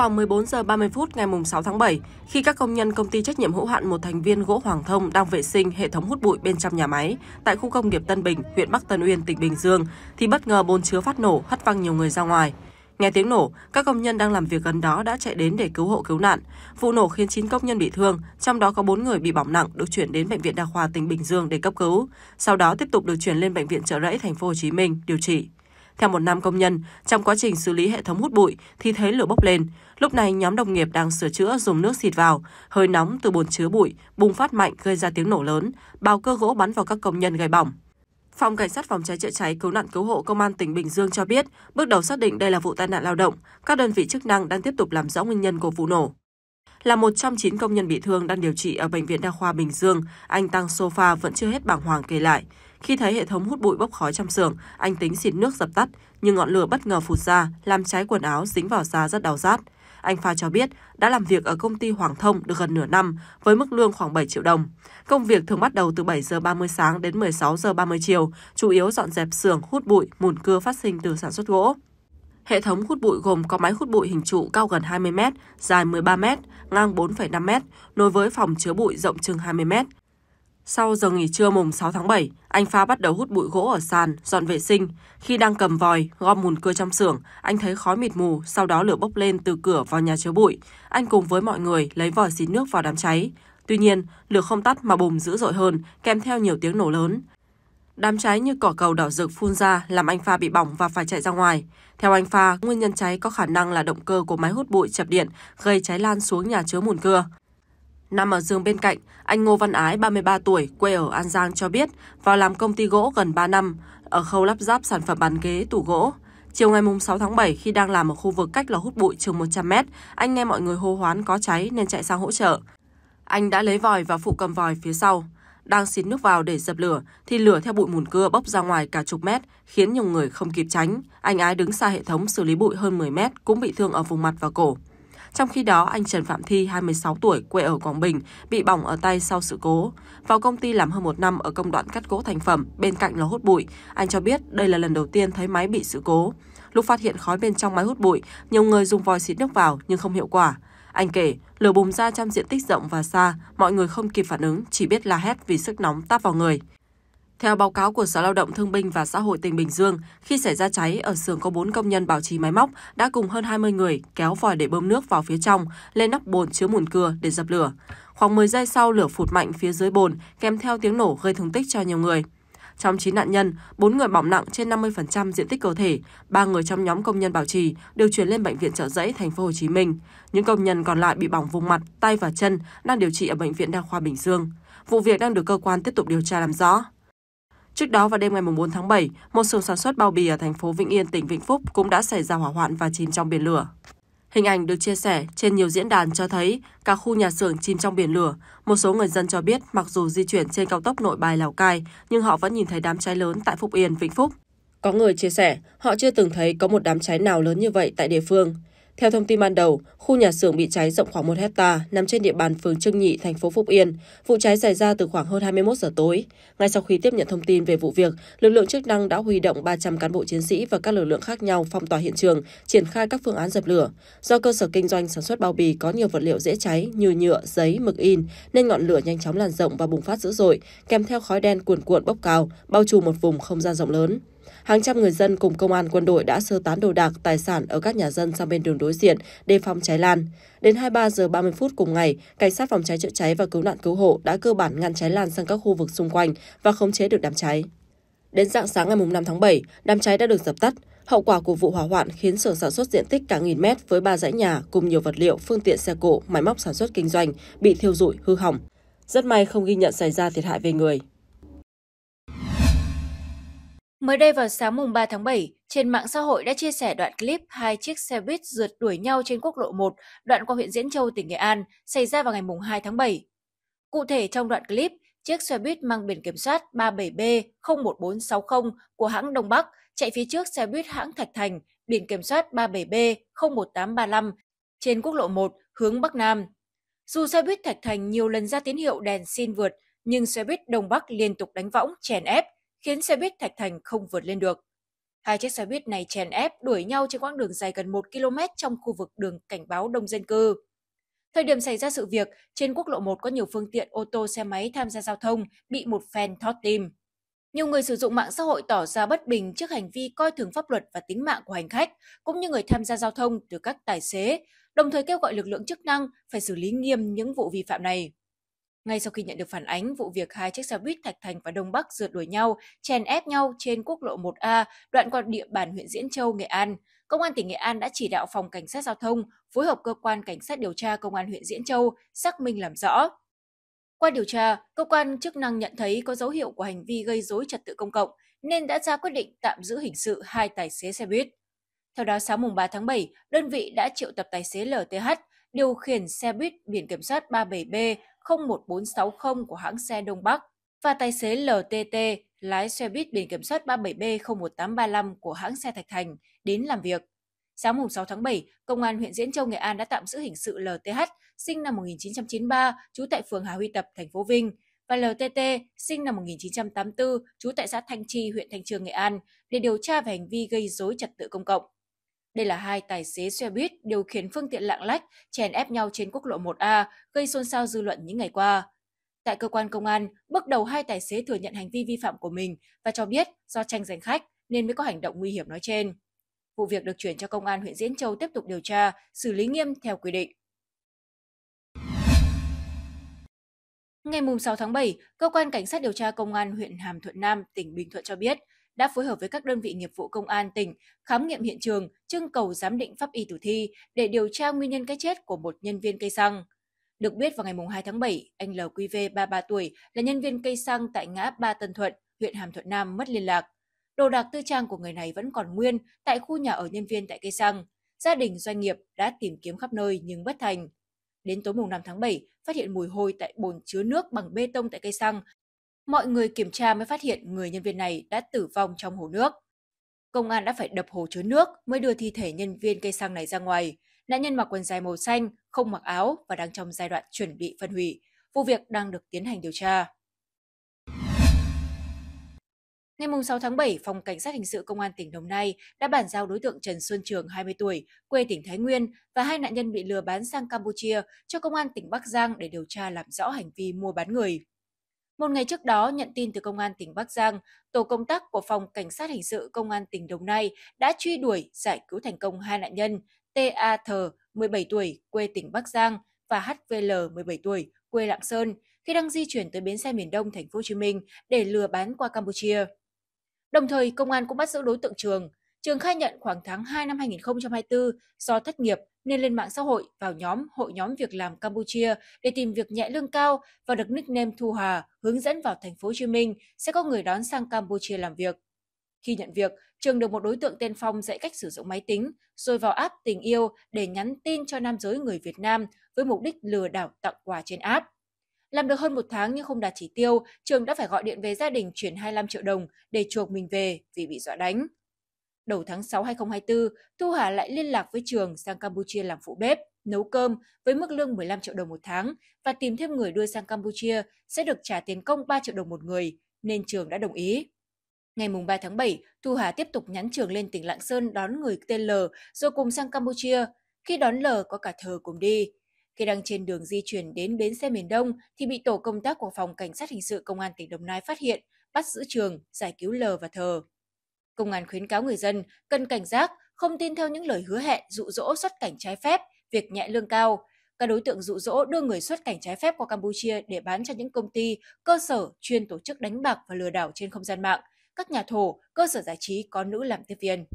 Khoảng 14 giờ 30 phút ngày 6 tháng 7, khi các công nhân công ty trách nhiệm hữu hạn một thành viên gỗ Hoàng Thông đang vệ sinh hệ thống hút bụi bên trong nhà máy tại khu công nghiệp Tân Bình, huyện Bắc Tân Uyên, tỉnh Bình Dương, thì bất ngờ bồn chứa phát nổ hất văng nhiều người ra ngoài. Nghe tiếng nổ, các công nhân đang làm việc gần đó đã chạy đến để cứu hộ cứu nạn. Vụ nổ khiến 9 công nhân bị thương, trong đó có 4 người bị bỏng nặng được chuyển đến bệnh viện đa khoa tỉnh Bình Dương để cấp cứu, sau đó tiếp tục được chuyển lên bệnh viện Trợ Rẫy thành phố Hồ Chí Minh điều trị. Theo một nam công nhân, trong quá trình xử lý hệ thống hút bụi thì thấy lửa bốc lên. Lúc này nhóm đồng nghiệp đang sửa chữa dùng nước xịt vào, hơi nóng từ bồn chứa bụi bùng phát mạnh gây ra tiếng nổ lớn, bao cơ gỗ bắn vào các công nhân gây bỏng. Phòng Cảnh sát Phòng cháy chữa cháy cứu nạn cứu hộ Công an tỉnh Bình Dương cho biết, bước đầu xác định đây là vụ tai nạn lao động. Các đơn vị chức năng đang tiếp tục làm rõ nguyên nhân của vụ nổ. Là một trong chín công nhân bị thương đang điều trị ở Bệnh viện Đa khoa Bình Dương, anh Tăng Sofa vẫn chưa hết bàng hoàng kể lại. Khi thấy hệ thống hút bụi bốc khói trong xưởng, anh tính xịt nước dập tắt, nhưng ngọn lửa bất ngờ phụt ra, làm cháy quần áo dính vào da rất đau rát. Anh Pha cho biết đã làm việc ở công ty Hoàng Thông được gần nửa năm với mức lương khoảng 7 triệu đồng. Công việc thường bắt đầu từ 7 giờ 30 sáng đến 16 giờ 30 chiều, chủ yếu dọn dẹp xưởng, hút bụi, mùn cưa phát sinh từ sản xuất gỗ. Hệ thống hút bụi gồm có máy hút bụi hình trụ cao gần 20 m, dài 13 m, ngang 4,5 m, nối với phòng chứa bụi rộng chừng 20 m. Sau giờ nghỉ trưa mùng 6 tháng 7, anh Pha bắt đầu hút bụi gỗ ở sàn, dọn vệ sinh. Khi đang cầm vòi, gom mùn cưa trong xưởng, anh thấy khói mịt mù, sau đó lửa bốc lên từ cửa vào nhà chứa bụi. Anh cùng với mọi người lấy vòi xịt nước vào đám cháy. Tuy nhiên, lửa không tắt mà bùng dữ dội hơn, kèm theo nhiều tiếng nổ lớn. Đám cháy như cỏ cầu đỏ rực phun ra làm anh Pha bị bỏng và phải chạy ra ngoài. Theo anh Pha, nguyên nhân cháy có khả năng là động cơ của máy hút bụi chập điện gây cháy lan xuống nhà chứa mùn cưa. Nằm ở giường bên cạnh, anh Ngô Văn Ái, 33 tuổi, quê ở An Giang cho biết vào làm công ty gỗ gần 3 năm, ở khâu lắp ráp sản phẩm bàn ghế, tủ gỗ. Chiều ngày 6 tháng 7, khi đang làm ở khu vực cách lò hút bụi chừng 100 mét, anh nghe mọi người hô hoán có cháy nên chạy sang hỗ trợ. Anh đã lấy vòi và phụ cầm vòi phía sau. Đang xịt nước vào để dập lửa, thì lửa theo bụi mùn cưa bốc ra ngoài cả chục mét, khiến nhiều người không kịp tránh. Anh Ái đứng xa hệ thống xử lý bụi hơn 10 mét, cũng bị thương ở vùng mặt và cổ. Trong khi đó, anh Trần Phạm Thi, 26 tuổi, quê ở Quảng Bình, bị bỏng ở tay sau sự cố. Vào công ty làm hơn một năm ở công đoạn cắt gỗ thành phẩm, bên cạnh là hút bụi. Anh cho biết đây là lần đầu tiên thấy máy bị sự cố. Lúc phát hiện khói bên trong máy hút bụi, nhiều người dùng vòi xịt nước vào nhưng không hiệu quả. Anh kể, lửa bùng ra trong diện tích rộng và xa, mọi người không kịp phản ứng, chỉ biết la hét vì sức nóng táp vào người. Theo báo cáo của Sở Lao động Thương binh và Xã hội tỉnh Bình Dương, khi xảy ra cháy ở xưởng có 4 công nhân bảo trì máy móc đã cùng hơn 20 người kéo vòi để bơm nước vào phía trong, lên nắp bồn chứa mùn cưa để dập lửa. Khoảng 10 giây sau lửa phụt mạnh phía dưới bồn, kèm theo tiếng nổ gây thương tích cho nhiều người. Trong 9 nạn nhân, 4 người bỏng nặng trên 50% diện tích cơ thể, 3 người trong nhóm công nhân bảo trì đều chuyển lên bệnh viện Trợ Giấy thành phố Hồ Chí Minh. Những công nhân còn lại bị bỏng vùng mặt, tay và chân đang điều trị ở bệnh viện Đa khoa Bình Dương. Vụ việc đang được cơ quan tiếp tục điều tra làm rõ. Trước đó vào đêm ngày 4 tháng 7, một xưởng sản xuất bao bì ở thành phố Vĩnh Yên, tỉnh Vĩnh Phúc cũng đã xảy ra hỏa hoạn và chìm trong biển lửa. Hình ảnh được chia sẻ trên nhiều diễn đàn cho thấy cả khu nhà xưởng chìm trong biển lửa. Một số người dân cho biết mặc dù di chuyển trên cao tốc nội bài Lào Cai, nhưng họ vẫn nhìn thấy đám cháy lớn tại Phúc Yên, Vĩnh Phúc. Có người chia sẻ họ chưa từng thấy có một đám cháy nào lớn như vậy tại địa phương. Theo thông tin ban đầu, khu nhà xưởng bị cháy rộng khoảng 1 hecta nằm trên địa bàn phường Trưng Nhị, thành phố Phúc Yên. Vụ cháy xảy ra từ khoảng hơn 21 giờ tối. Ngay sau khi tiếp nhận thông tin về vụ việc, lực lượng chức năng đã huy động 300 cán bộ chiến sĩ và các lực lượng khác nhau phong tỏa hiện trường, triển khai các phương án dập lửa. Do cơ sở kinh doanh sản xuất bao bì có nhiều vật liệu dễ cháy như nhựa, giấy, mực in nên ngọn lửa nhanh chóng lan rộng và bùng phát dữ dội, kèm theo khói đen cuồn cuộn bốc cao, bao trùm một vùng không gian rộng lớn. Hàng trăm người dân cùng công an quân đội đã sơ tán đồ đạc, tài sản ở các nhà dân sang bên đường đối diện đề phòng cháy lan. Đến 23 giờ 30 phút cùng ngày, cảnh sát phòng cháy chữa cháy và cứu nạn cứu hộ đã cơ bản ngăn cháy lan sang các khu vực xung quanh và khống chế được đám cháy. Đến dạng sáng ngày 5 tháng 7, đám cháy đã được dập tắt. Hậu quả của vụ hỏa hoạn khiến xưởng sản xuất diện tích cả nghìn mét với ba dãy nhà cùng nhiều vật liệu, phương tiện xe cộ, máy móc sản xuất kinh doanh bị thiêu rụi, hư hỏng. Rất may không ghi nhận xảy ra thiệt hại về người. Mới đây vào sáng mùng 3 tháng 7, trên mạng xã hội đã chia sẻ đoạn clip hai chiếc xe buýt rượt đuổi nhau trên quốc lộ 1 đoạn qua huyện Diễn Châu, tỉnh Nghệ An, xảy ra vào ngày mùng 2 tháng 7. Cụ thể trong đoạn clip, chiếc xe buýt mang biển kiểm soát 37B01460 của hãng Đông Bắc chạy phía trước xe buýt hãng Thạch Thành biển kiểm soát 37B01835 trên quốc lộ 1 hướng Bắc Nam. Dù xe buýt Thạch Thành nhiều lần ra tín hiệu đèn xin vượt, nhưng xe buýt Đông Bắc liên tục đánh võng, chèn ép, khiến xe buýt Thạch Thành không vượt lên được. Hai chiếc xe buýt này chèn ép đuổi nhau trên quãng đường dài gần 1 km trong khu vực đường cảnh báo đông dân cư. Thời điểm xảy ra sự việc, trên quốc lộ 1 có nhiều phương tiện ô tô xe máy tham gia giao thông bị một phen thót tim. Nhiều người sử dụng mạng xã hội tỏ ra bất bình trước hành vi coi thường pháp luật và tính mạng của hành khách, cũng như người tham gia giao thông từ các tài xế, đồng thời kêu gọi lực lượng chức năng phải xử lý nghiêm những vụ vi phạm này. Ngay sau khi nhận được phản ánh vụ việc hai chiếc xe buýt Thạch Thành và Đông Bắc rượt đuổi nhau, chèn ép nhau trên quốc lộ 1A, đoạn qua địa bàn huyện Diễn Châu, Nghệ An, Công an tỉnh Nghệ An đã chỉ đạo phòng cảnh sát giao thông phối hợp cơ quan cảnh sát điều tra công an huyện Diễn Châu xác minh làm rõ. Qua điều tra, cơ quan chức năng nhận thấy có dấu hiệu của hành vi gây dối trật tự công cộng nên đã ra quyết định tạm giữ hình sự hai tài xế xe buýt. Theo đó, sáng mùng 3 tháng 7, đơn vị đã triệu tập tài xế LTH điều khiển xe buýt biển kiểm soát 37B 01460 của hãng xe Đông Bắc và tài xế LTT lái xe buýt biển kiểm soát 37B01835 của hãng xe Thạch Thành đến làm việc. Sáng 6 tháng 7, Công an huyện Diễn Châu, Nghệ An đã tạm giữ hình sự LTH, sinh năm 1993, trú tại phường Hà Huy Tập, thành phố Vinh, và LTT, sinh năm 1984, trú tại xã Thanh Tri, huyện Thanh Trương, Nghệ An, để điều tra về hành vi gây dối trật tự công cộng. Đây là hai tài xế xe buýt điều khiển phương tiện lạng lách, chèn ép nhau trên quốc lộ 1A, gây xôn xao dư luận những ngày qua. Tại cơ quan công an, bước đầu hai tài xế thừa nhận hành vi vi phạm của mình và cho biết do tranh giành khách nên mới có hành động nguy hiểm nói trên. Vụ việc được chuyển cho công an huyện Diễn Châu tiếp tục điều tra, xử lý nghiêm theo quy định. Ngày 6 tháng 7, cơ quan cảnh sát điều tra công an huyện Hàm Thuận Nam, tỉnh Bình Thuận cho biết, đã phối hợp với các đơn vị nghiệp vụ công an tỉnh khám nghiệm hiện trường, trưng cầu giám định pháp y tử thi để điều tra nguyên nhân cái chết của một nhân viên cây xăng. Được biết vào ngày 2 tháng 7, anh LQV 33 tuổi là nhân viên cây xăng tại ngã Ba Tân Thuận, huyện Hàm Thuận Nam mất liên lạc. Đồ đạc tư trang của người này vẫn còn nguyên tại khu nhà ở nhân viên tại cây xăng. Gia đình doanh nghiệp đã tìm kiếm khắp nơi nhưng bất thành. Đến tối mùng 5 tháng 7, phát hiện mùi hôi tại bồn chứa nước bằng bê tông tại cây xăng mọi người kiểm tra mới phát hiện người nhân viên này đã tử vong trong hồ nước. Công an đã phải đập hồ chứa nước mới đưa thi thể nhân viên cây xăng này ra ngoài. Nạn nhân mặc quần dài màu xanh, không mặc áo và đang trong giai đoạn chuẩn bị phân hủy. Vụ việc đang được tiến hành điều tra. Ngày 6 tháng 7, Phòng Cảnh sát Hình sự Công an tỉnh Đồng Nai đã bàn giao đối tượng Trần Xuân Trường, 20 tuổi, quê tỉnh Thái Nguyên và hai nạn nhân bị lừa bán sang Campuchia cho Công an tỉnh Bắc Giang để điều tra làm rõ hành vi mua bán người. Một ngày trước đó, nhận tin từ Công an tỉnh Bắc Giang, tổ công tác của Phòng Cảnh sát Hình sự Công an tỉnh Đồng Nai đã truy đuổi giải cứu thành công hai nạn nhân T.A thờ 17 tuổi, quê tỉnh Bắc Giang và H.V.L 17 tuổi, quê Lạng Sơn, khi đang di chuyển tới bến xe miền Đông thành phố Hồ Chí Minh để lừa bán qua Campuchia. Đồng thời, công an cũng bắt giữ đối tượng Trường. Trường khai nhận khoảng tháng 2 năm 2024 do thất nghiệp nên lên mạng xã hội vào nhóm Hội nhóm việc làm Campuchia để tìm việc nhẹ lương cao và được nickname Thu Hà hướng dẫn vào thành phố Hồ Chí Minh sẽ có người đón sang Campuchia làm việc. Khi nhận việc, Trường được một đối tượng tên Phong dạy cách sử dụng máy tính, rồi vào app tình yêu để nhắn tin cho nam giới người Việt Nam với mục đích lừa đảo tặng quà trên app. Làm được hơn một tháng nhưng không đạt chỉ tiêu, Trường đã phải gọi điện về gia đình chuyển 25 triệu đồng để chuộc mình về vì bị dọa đánh. Đầu tháng 6 2024, Thu Hà lại liên lạc với Trường sang Campuchia làm phụ bếp, nấu cơm với mức lương 15 triệu đồng một tháng và tìm thêm người đưa sang Campuchia sẽ được trả tiền công 3 triệu đồng một người, nên Trường đã đồng ý. Ngày 3 tháng 7, Thu Hà tiếp tục nhắn Trường lên tỉnh Lạng Sơn đón người tên L rồi cùng sang Campuchia. Khi đón L có cả thờ cùng đi. Khi đang trên đường di chuyển đến bến xe miền Đông thì bị tổ công tác của phòng cảnh sát hình sự công an tỉnh Đồng Nai phát hiện, bắt giữ Trường, giải cứu L và thờ. Công an khuyến cáo người dân cần cảnh giác, không tin theo những lời hứa hẹn dụ dỗ xuất cảnh trái phép, việc nhẹ lương cao. Các đối tượng dụ dỗ đưa người xuất cảnh trái phép qua Campuchia để bán cho những công ty, cơ sở chuyên tổ chức đánh bạc và lừa đảo trên không gian mạng, các nhà thổ, cơ sở giải trí có nữ làm tiếp viên.